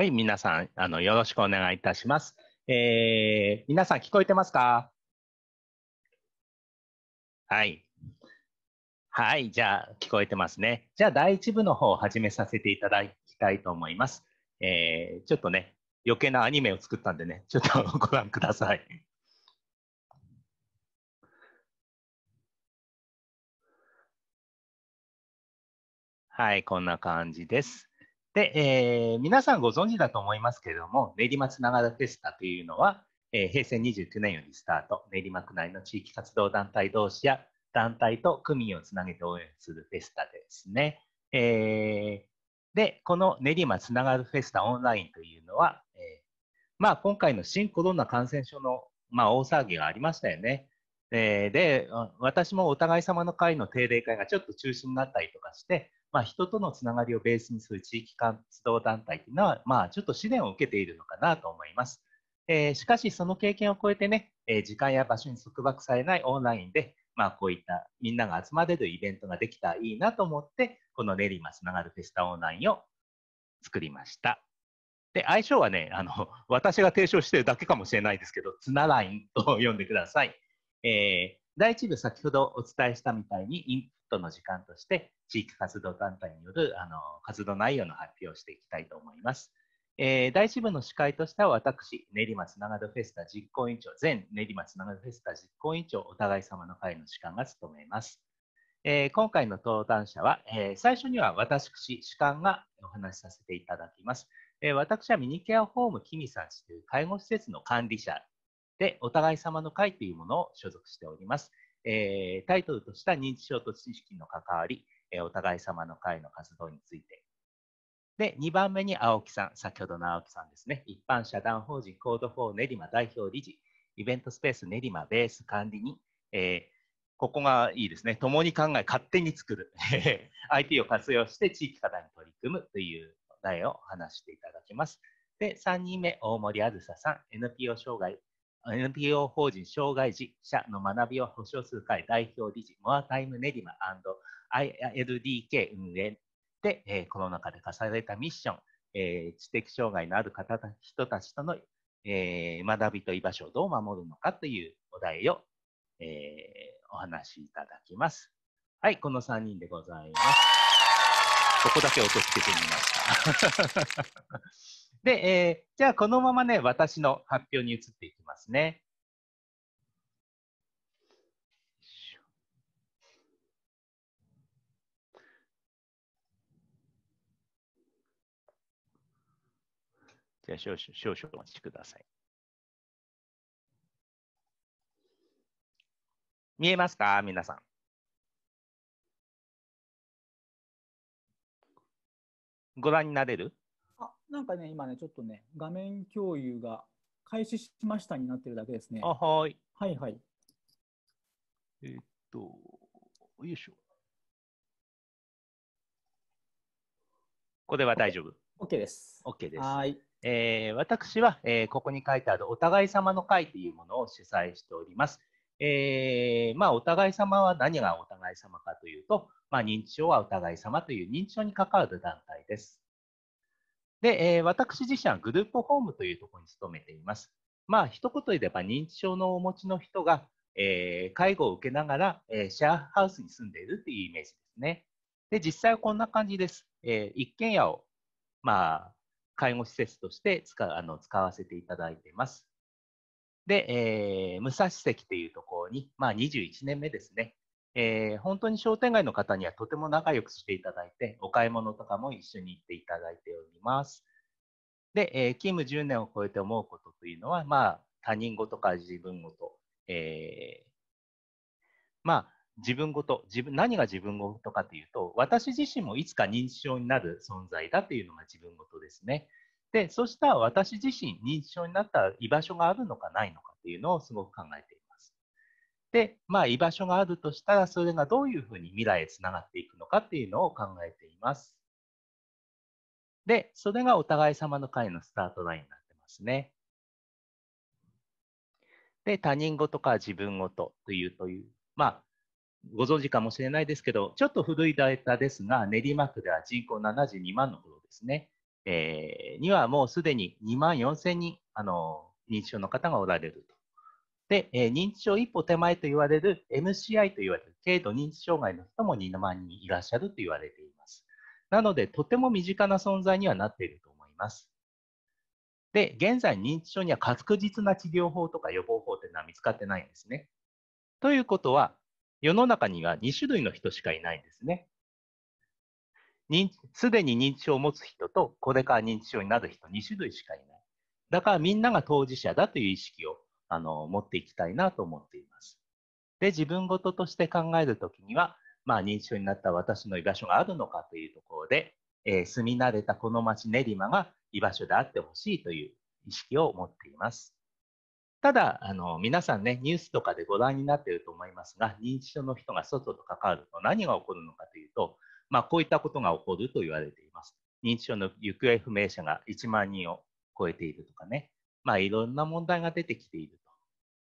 はい、皆さん、あの、よろしくお願いいたします。えー、皆さん聞こえてますかはい。はい、じゃあ、聞こえてますね。じゃあ、第1部の方を始めさせていただきたいと思います。えー、ちょっとね、余計なアニメを作ったんでね、ちょっとご覧ください。はい、こんな感じです。で、えー、皆さんご存知だと思いますけれども、練馬つながるフェスタというのは、えー、平成29年よりスタート、練馬区内の地域活動団体同士や団体と区民をつなげて応援するフェスタですね。えー、で、この練馬つながるフェスタオンラインというのは、えー、まあ、今回の新コロナ感染症の、まあ、大騒ぎがありましたよね。えで、私もお互い様の会の定例会がちょっと中止になったりとかして、まあ、人とのつながりをベースにする地域活動団体というのは、まあ、ちょっと試練を受けているのかなと思います。えー、しかし、その経験を超えてね、えー、時間や場所に束縛されないオンラインで、まあ、こういったみんなが集まれるイベントができたらいいなと思って、この練馬つながるフェスタオンラインを作りました。で、相性はね、あの、私が提唱してるだけかもしれないですけど、つなラインと呼んでください。えー、第1部、先ほどお伝えしたみたいに、インプットの時間として、地域活動団体によるあの活動内容の発表をしていきたいと思います。えー、第1部の司会としては、私、練馬つながるフェスタ実行委員長、前練馬つながるフェスタ実行委員長、お互い様の会の司会が務めます。えー、今回の登壇者は、えー、最初には私、主幹がお話しさせていただきます。えー、私はミニケアホームキミサんという介護施設の管理者で、お互い様の会というものを所属しております。えー、タイトルとした認知症と知識の関わり、えー、お互い様の会の活動について。で、2番目に青木さん、先ほどの青木さんですね、一般社団法人コード4練馬代表理事、イベントスペース練馬ベース管理人、えー、ここがいいですね、共に考え、勝手に作る、IT を活用して地域課題に取り組むという題を話していただきます。で、3人目、大森あずささん、NPO 障害 NPO 法人障害児者の学びを保障する会代表理事、モアタイムネリマ &ILDK 運営で、えー、コロナ禍で課されたミッション、えー、知的障害のある方た人たちとの、えー、学びと居場所をどう守るのかというお題を、えー、お話しいただきます。はい、この3人でございます。ここだけ落としてみました。で、えー、じゃあこのままね、私の発表に移っていきますね。じゃあ少々少々お待ちください。見えますか皆さん。ご覧になれるなんかね、今ね、ちょっとね、画面共有が開始しましたになってるだけですね。あ、はい。はいはい。えー、っと、よいしょ。これは大丈夫 ?OK です。OK です。はい。えー、私は、えー、ここに書いてあるお互い様の会というものを主催しております。えー、まあ、お互い様は何がお互い様かというと、まあ、認知症はお互い様という認知症に関わる団体です。で、えー、私自身はグループホームというところに勤めています。まあ、一言で言えば認知症のお持ちの人が、えー、介護を受けながら、えー、シェアハウスに住んでいるというイメージですね。で、実際はこんな感じです。えー、一軒家を、まあ、介護施設として使あの使わせていただいてます。で、えー、武蔵関というところに、まあ、21年目ですね、えー、本当に商店街の方にはとても仲良くしていただいて、お買い物とかも一緒に行っていただいております。で、えー、勤務10年を超えて思うことというのは、まあ、他人事か自分事、えー、まあ、自分事自分、何が自分事かというと、私自身もいつか認知症になる存在だというのが自分事ですね。で、そしたら私自身、認知症になった居場所があるのかないのかというのをすごく考えていで、まあ、居場所があるとしたら、それがどういうふうに未来へつながっていくのかっていうのを考えています。で、それがお互い様の会のスタートラインになってますね。で、他人事か自分事というという、まあ、ご存知かもしれないですけど、ちょっと古いデータですが、練馬区では人口72万の頃ですね、えー、にはもうすでに2万4000人、あの、認知症の方がおられるで、えー、認知症一歩手前と言われる MCI と言われる軽度認知障害の人も2万人いらっしゃると言われています。なので、とても身近な存在にはなっていると思います。で、現在認知症には確実な治療法とか予防法というのは見つかってないんですね。ということは、世の中には2種類の人しかいないんですね。すでに認知症を持つ人と、これから認知症になる人、2種類しかいない。だからみんなが当事者だという意識をあの持っていきたいなと思っています。で、自分事として考えるときには、まあ、認知症になった私の居場所があるのかというところで、えー、住み慣れたこの町練馬が居場所であってほしいという意識を持っています。ただ、あの、皆さんね、ニュースとかでご覧になっていると思いますが、認知症の人が外と関わると何が起こるのかというと、まあ、こういったことが起こると言われています。認知症の行方不明者が1万人を超えているとかね、まあ、いろんな問題が出てきていると。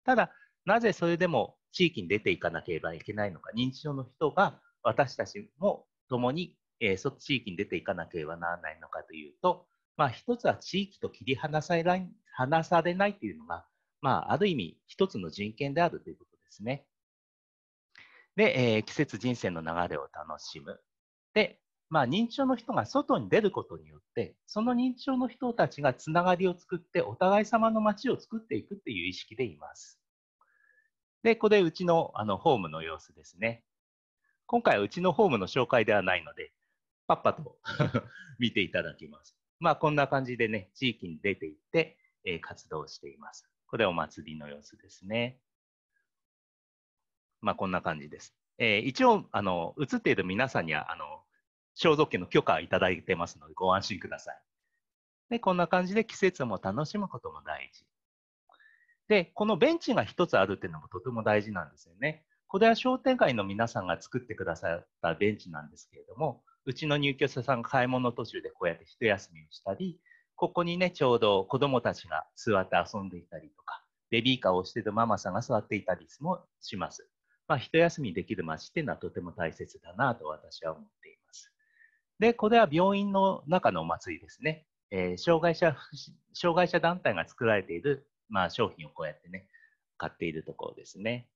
ただ、なぜそれでも地域に出ていかなければいけないのか、認知症の人が私たちも共に、えー、そ地域に出ていかなければならないのかというと、まあ、一つは地域と切り離されない離されないというのが、まあ、ある意味一つの人権であるということですね。で、えー、季節人生の流れを楽しむ。で、まあ、認知症の人が外に出ることによってその認知症の人たちがつながりを作ってお互い様の街を作っていくっていう意識でいます。で、これうちのあのホームの様子ですね。今回はうちのホームの紹介ではないので、パッパと 見ていただきます。まあこんな感じでね、地域に出ていって、えー、活動しています。これお祭りの様子ですね。まあこんな感じです。えー、一応、あの、映っている皆さんには、あの、肖像権の許可をいただいてますので、ご安心ください。で、こんな感じで季節も楽しむことも大事。で、このベンチが1つあるっていうのもとても大事なんですよね。これは商店街の皆さんが作ってくださったベンチなんですけれども、うちの入居者さんが買い物途中でこうやって一休みをしたり、ここにね、ちょうど子供たちが座って遊んでいたりとか、ベビーカーをしているママさんが座っていたりもします。まあ、一休みできる街っていうのはとても大切だなと私は思ってで、これは病院の中のお祭りですね。えー、障害者、障害者団体が作られている、まあ、商品をこうやってね、買っているところですね。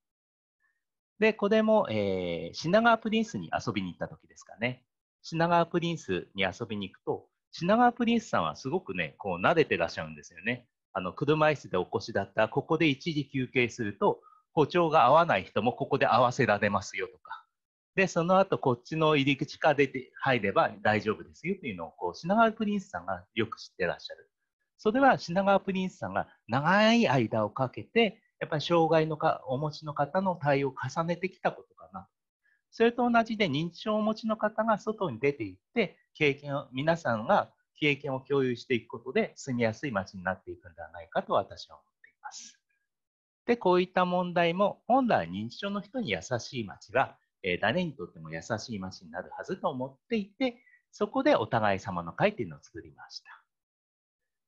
で、これも、えー、品川プリンスに遊びに行った時ですかね。品川プリンスに遊びに行くと、品川プリンスさんはすごくね、こう慣れてらっしゃるんですよね。あの車椅子でお越しだったここで一時休憩すると歩調が合わない人もここで合わせられますよとかで、その後こっちの入り口から出て入れば大丈夫ですよというのをこう品川プリンスさんがよく知ってらっしゃる。それは品川プリンスさんが長い間をかけて、やっぱり障害のかお持ちの方の対応を重ねてきたことかな。それと同じで認知症をお持ちの方が外に出ていって経験を、皆さんが経験を共有していくことで住みやすい街になっていくんではないかと私は思っています。で、こういった問題も本来認知症の人に優しい街は、えー、誰にとっても優しい街になるはずと思っていて、そこでお互い様の会っていうのを作りました。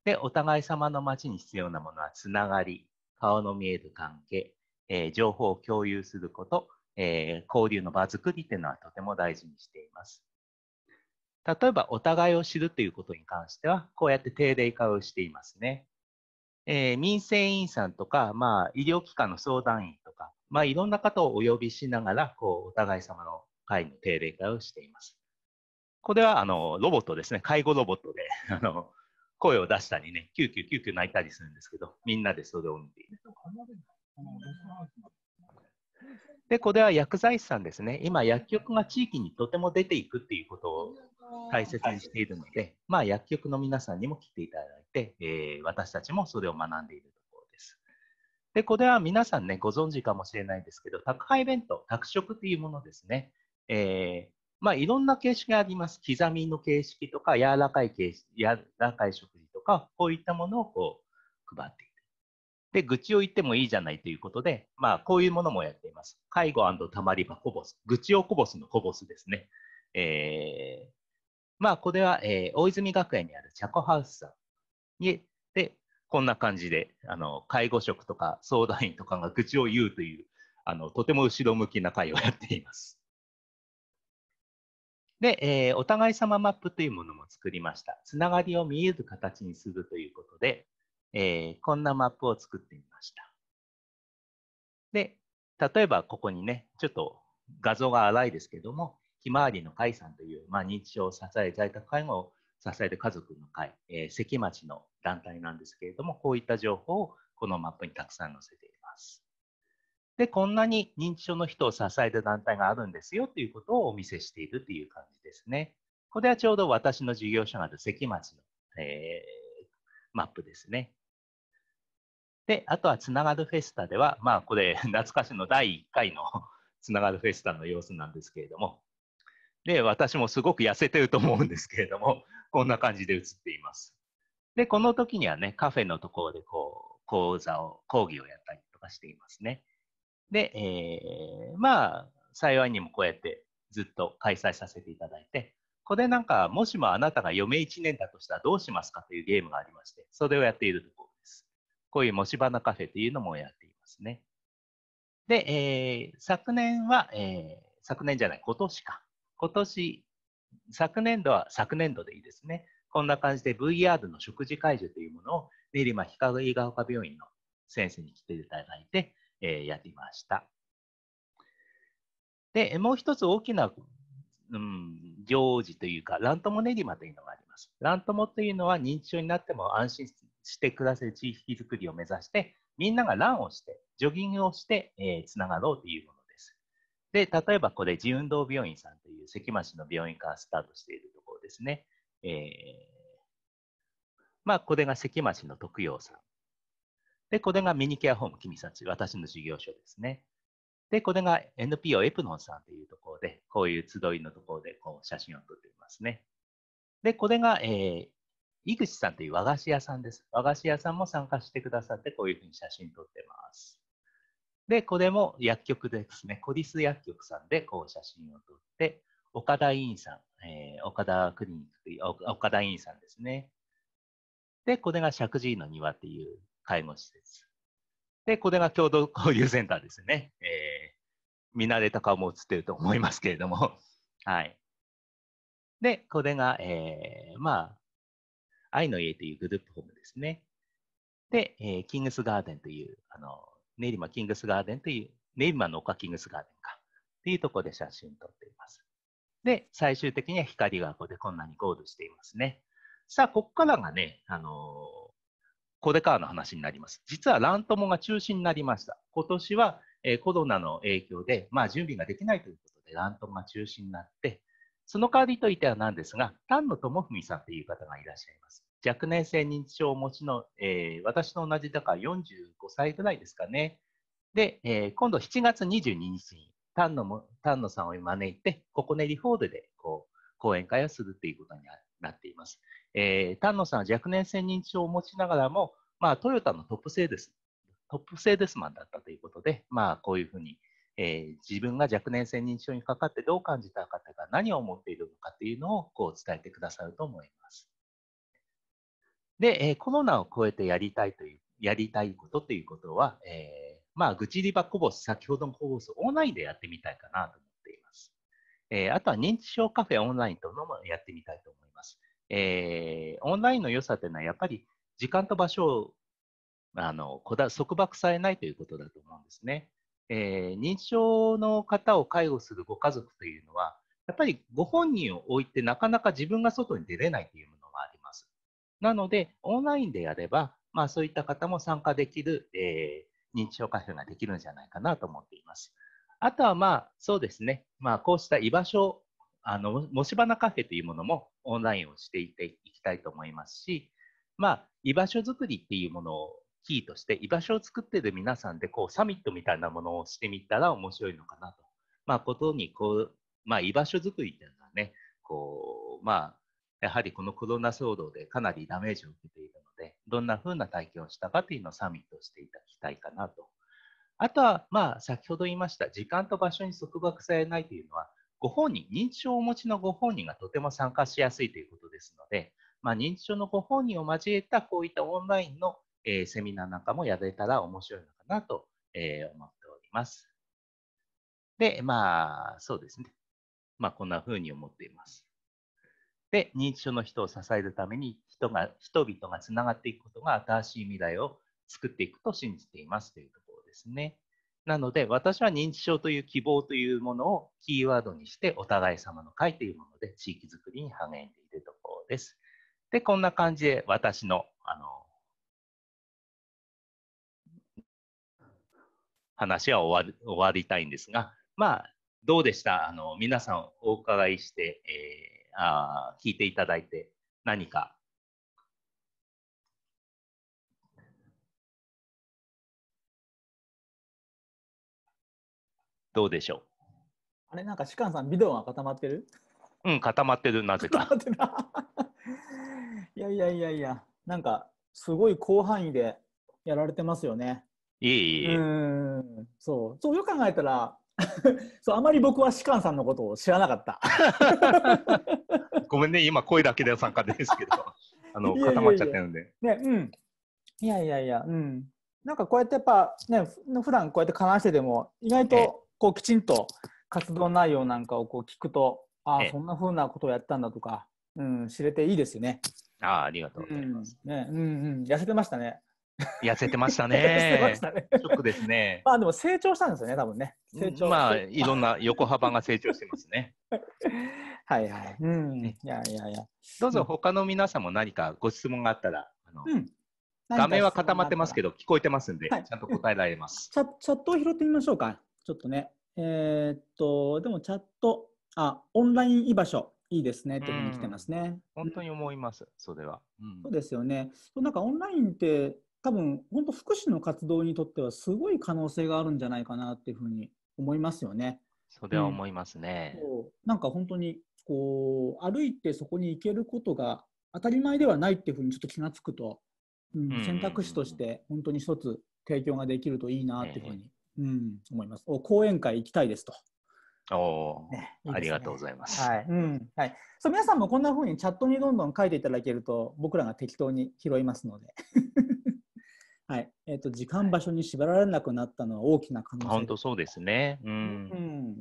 で、お互い様の街に必要なものはつながり、顔の見える関係、えー、情報を共有すること、えー、交流の場作りっていうのはとても大事にしています。例えば、お互いを知るということに関しては、こうやって定例化をしていますね。えー、民生委員さんとか、まあ、医療機関の相談員とか、まあ、いろんな方をお呼びしながら、こう、お互い様の会の定例会をしています。これは、あの、ロボットですね。介護ロボットで、あの、声を出したりね、救急救急泣いたりするんですけど、みんなでそれを見ている。で、これは薬剤師さんですね。今、薬局が地域にとても出ていくっていうことを大切にしているので、まあ、薬局の皆さんにも来ていただいて、えー、私たちもそれを学んでいるところです。で、これは皆さんね、ご存知かもしれないんですけど、宅配弁当、宅食というものですね。えー、まあ、いろんな形式があります。刻みの形式とか、柔らかい形式、柔らかい食事とか、こういったものをこう配っている。で、愚痴を言ってもいいじゃないということで、まあ、こういうものもやっています。介護たまり場こぼす。愚痴をこぼすのこぼすですね。えー、まあ、これは、えー、大泉学園にあるチャコハウスさんに、で、こんな感じで、あの、介護職とか相談員とかが愚痴を言うという、あの、とても後ろ向きな会をやっています。で、えー、お互い様マップというものも作りました。つながりを見える形にするということで、えー、こんなマップを作ってみました。で、例えばここにね、ちょっと画像が荒いですけども、ひまわりの会さんという、まあ、認知症を支え、在宅介護を支える家族の会、えー、関町の団体なんですけれども、こういった情報をこのマップにたくさん載せています。で、こんなに認知症の人を支える団体があるんですよということをお見せしているという感じですね。これはちょうど私の事業所がある関町の、えー、マップですね。で、あとはつながるフェスタでは、まあこれ懐かしの第1回の つながるフェスタの様子なんですけれども、で、私もすごく痩せてると思うんですけれども、こんな感じで写っています。で、この時にはね、カフェのところでこう、講座を、講義をやったりとかしていますね。で、えー、まあ、幸いにもこうやってずっと開催させていただいて、これなんか、もしもあなたが嫁1年だとしたらどうしますかというゲームがありまして、それをやっているところです。こういうもし花カフェというのもやっていますね。で、えー、昨年は、えー、昨年じゃない、今年か。今年、昨年度は昨年度でいいですね。こんな感じで VR の食事介助というものを練馬光が丘病院の先生に来ていただいて、えー、やりました。で、もう一つ大きな、うん、行事というか、ラントモ練馬というのがあります。ラントモというのは認知症になっても安心して暮らせる地域づくりを目指して、みんながランをして、ジョギングをして、えー、つながろうというもので、例えばこれ、自運動病院さんという関町の病院からスタートしているところですね。えー、まあ、これが関町の徳陽さん。で、これがミニケアホーム君たち、私の事業所ですね。で、これが NPO エプノンさんというところで、こういう集いのところでこう写真を撮っていますね。で、これが、えー、井口さんという和菓子屋さんです。和菓子屋さんも参加してくださって、こういうふうに写真撮ってます。で、これも薬局ですね、コリス薬局さんでこう写真を撮って、岡田委員さん、えー、岡田クリニック、岡田委員さんですね。で、これが石神の庭っていう介護施設。で、これが共同交流センターですね。えー、見慣れた顔も映ってると思いますけれども。はい。で、これが、えー、まあ、愛の家というグループホームですね。で、えー、キングスガーデンという、あの、練馬キングスガーデンという、練馬の丘キングスガーデンか、っていうところで写真撮っています。で、最終的には光がここでこんなにゴールしていますね。さあ、ここからがね、あのー、コデカーの話になります。実はラントモが中止になりました。今年は、えー、コロナの影響で、まあ、準備ができないということで、ラントモが中止になって、その代わりといてはなんですが、丹野智文さんという方がいらっしゃいます。若年性認知症をお持ちの、えー、私と同じだから45歳ぐらいですかね。で、えー、今度7月22日に丹野も丹野さんを招いて、ここねリフォールでこう講演会をするということになっています。えー、丹野さんは若年性認知症を持ちながらも、まあ、トヨタのトップセールス、トップセールスマンだったということで、まあ、こういうふうに、えー、自分が若年性認知症にかかってどう感じた方が何を思っているのかというのをこう伝えてくださると思います。で、えコロナを超えてやりたいという、やりたいことということは、えまあ、愚痴りばこぼス、先ほどのこぼし、オンラインでやってみたいかなと思っています。えあとは認知症カフェオンラインというのもやってみたいと思います。えオンラインの良さというのは、やっぱり時間と場所をあのこだ束縛されないということだと思うんですね。えー、認知症の方を介護するご家族というのは、やっぱりご本人を置いてなかなか自分が外に出れないというなので、オンラインでやれば、まあ、そういった方も参加できる、えー、認知症カフェができるんじゃないかなと思っています。あとは、まあ、そうですね、まあ、こうした居場所、あの、もし花カフェというものもオンラインをしていっていきたいと思いますし、まあ、居場所づくりっていうものをキーとして、居場所を作っている皆さんで、こう、サミットみたいなものをしてみたら面白いのかなと。まあ、ことに、こう、まあ、居場所づくりっていうのはね、こう、まあ、やはりこのコロナ騒動でかなりダメージを受けているので、どんなふうな体験をしたかというのをサミットしていただきたいかなと。あとは、まあ、先ほど言いました、時間と場所に束縛されないというのは、ご本人、認知症をお持ちのご本人がとても参加しやすいということですので、まあ、認知症のご本人を交えたこういったオンラインの、えー、セミナーなんかもやれたら面白いのかなと、えー、思っております。で、まあ、そうですね。まあ、こんな風に思っています。で認知症の人を支えるために人が人々がつながっていくことが新しい未来を作っていくと信じていますというところですね。なので私は認知症という希望というものをキーワードにしてお互い様の会というもので地域づくりに励んでいるところです。でこんな感じで私のあの話は終わ終わりたいんですがまあどうでしたあの皆さんお伺いして、えーあ聞いていただいて、何かどうでしょうあれなんか、士官さん、ビデオが固まってるうん、固まってる、なぜか。いやいやいやいや、なんか、すごい広範囲でやられてますよね。いえいえ。うん、そう、そうよく考えたら、そうあまり僕は士官さんのことを知らなかった。ごめんね、今、声だけで参加ですけど、あの固まっちゃってるんで。いやいやいやね、うん、いやいやいや、うん、なんかこうやってやっぱ、ね、普段こうやって話してでも、意外とこうきちんと活動内容なんかをこう聞くと、ああ、そんなふうなことをやったんだとか、うん、知れていいですよね。ああ、ありがとうございます。うん、ね、うんうん、痩せてましたね。痩せてましたね。ショックですね。まあでも成長したんですよね、多分ね。成長まあいろんな横幅が成長してますね。はいはい。うん。いやいやいや。どうぞ他の皆さんも何かご質問があったら、あの、画面は固まってますけど聞こえてますんで、ちゃんと答えられます、チャ。チャットを拾ってみましょうか。ちょっとね。えっとでもチャットあオンライン居場所いいですねいうふうに来てますね。本当に思います、それは、うん、そうですよね。なんかオンラインって多分本当福祉の活動にとってはすごい可能性があるんじゃないかなっていうふうに思いますよね。それは思いますね。うん、なんか本当にこう歩いてそこに行けることが当たり前ではないっていうふうにちょっと気が付くと、うん、選択肢として本当に一つ提供ができるといいなっていうふうに、うん、うん、思います。お講演会行きたいですと。おねね、ありがとうございます。はい、うん、はい、そう、皆さんもこんな風にチャットにどんどん書いていただけると、僕らが適当に拾いますので。はい。えっ、ー、と、時間、場所に縛られなくなったのは大きな可能性。本当そうですね。うん。う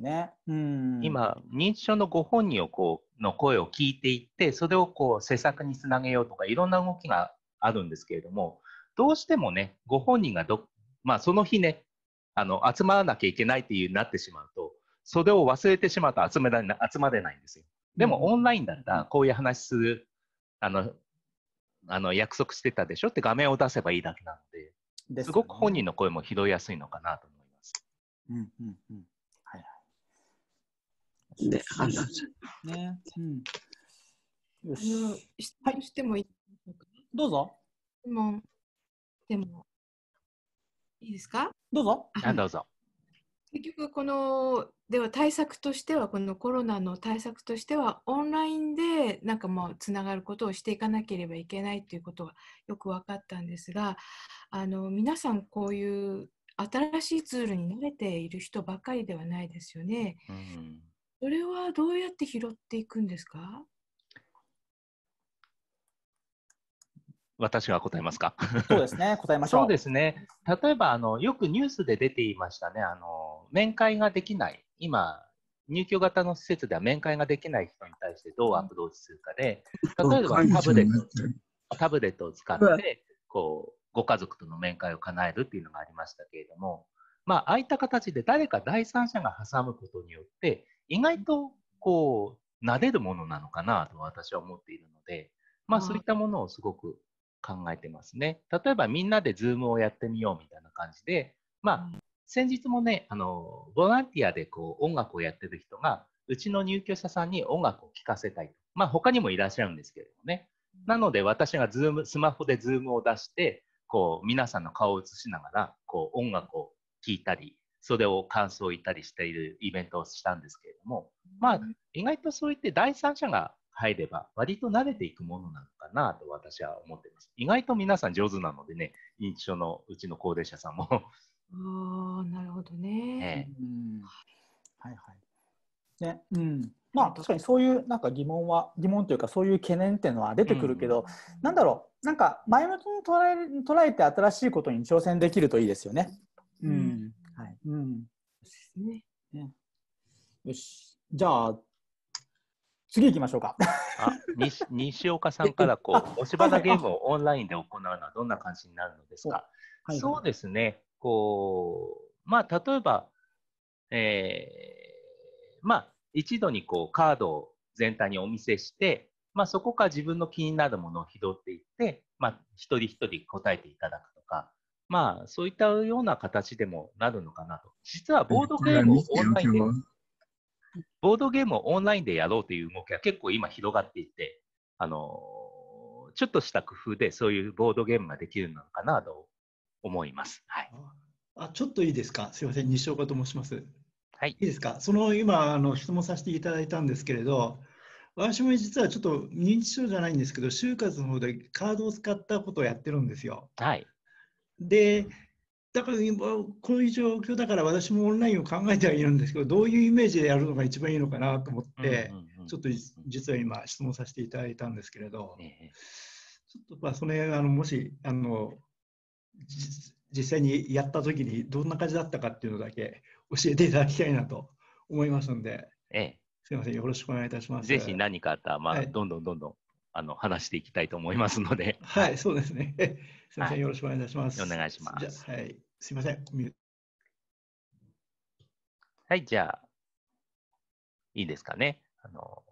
ん、ね。うん。今、認知症のご本人をこう、の声を聞いていって、それをこう、施策につなげようとか、いろんな動きがあるんですけれども、どうしてもね、ご本人がど、まあ、その日ね、あの、集まらなきゃいけないっていうなってしまうと、それを忘れてしまうと集められな集まれないんですよ。でも、オンラインだったら、こういう話する、あの、あの約束してたでしょって画面を出せばいいだけなので、ですね、すごく本人の声も拾いやすいのかなと思います。うんうんうん。はいはい。で、あの、ね、うん。よし。質問してもいい、はい、どうぞ。質問、でも、いいですかどうぞ。あどうぞ。結局このでは対策としてはこのコロナの対策としてはオンラインでなんかもうつながることをしていかなければいけないということがよく分かったんですがあの皆さんこういう新しいツールに慣れている人ばかりではないですよね。うん、それはどうやって拾っていくんですか私は答えますか。そうですね、答えましょう。そうですね。例えばあのよくニュースで出ていましたね。あの面会ができない、今入居型の施設では面会ができない人に対してどうアプローチするかで、例えばタブレット、タブレットを使ってこうご家族との面会を叶えるっていうのがありましたけれども、まあああいった形で誰か第三者が挟むことによって意外とこう撫でるものなのかなと私は思っているので、まあそういったものをすごく考えてますね。例えばみんなで Zoom をやってみようみたいな感じで、まあ、先日もね、あの、ボランティアでこう音楽をやってる人が、うちの入居者さんに音楽を聴かせたいと。まあ、他にもいらっしゃるんですけれどもね。なので私がスマホで Zoom を出して、こう皆さんの顔を映しながら、こう音楽を聴いたり、それを感想を言ったりしているイベントをしたんですけれども、まあ、意外とそういって第三者が入れば、割と慣れていくものなのかなと私は思っています。意外と皆さん上手なのでね、認知症のうちの高齢者さんもああ、なるほどね。えうんはいはい。ね、うん。まあ確かにそういうなんか疑問は疑問というかそういう懸念っていうのは出てくるけど、うん、なんだろうなんか前向きに捉え捉えて新しいことに挑戦できるといいですよね。うん、うん、はい。うん。ですね。ねよし。じゃあ次行きましょうか。あ西西岡さんからこう、押し花ゲームをオンラインで行うのはどんな感じになるのですか。はいはい、そうですね、こうまあ、例えば、えーまあ、一度にこうカードを全体にお見せして、まあ、そこから自分の気になるものを拾っていって、まあ、一人一人答えていただくとか、まあ、そういったような形でもなるのかなと。実はボードゲームをオンラインで。ボードゲームをオンラインでやろうという動きが結構今広がっていて、あのー、ちょっとした工夫でそういうボードゲームができるのかなと思います。はい、あちょっといいですか、すみません、西岡と申します。はい、いいですか、その今あの、質問させていただいたんですけれど、私も実はちょっと認知症じゃないんですけど、就活の方でカードを使ったことをやってるんですよ。はい、で、だから今こういう状況だから私もオンラインを考えてはいるんですけどどういうイメージでやるのが一番いいのかなと思って、ちょっと実は今質問させていただいたんですけれど、ちょっとまあその辺あのもしあの実際にやった時にどんな感じだったかっていうのだけ教えていただきたいなと思いますので、ええ、すみませんよろしくお願いいたします。ぜひ何かあったら、まあ、はい、どんどんどんどんあの話していきたいと思いますので。はい、そうですね。すみません、はい、よろしくお願いいたします。お願いします。はい、すみません。はい、じゃあ、いいですかね。あの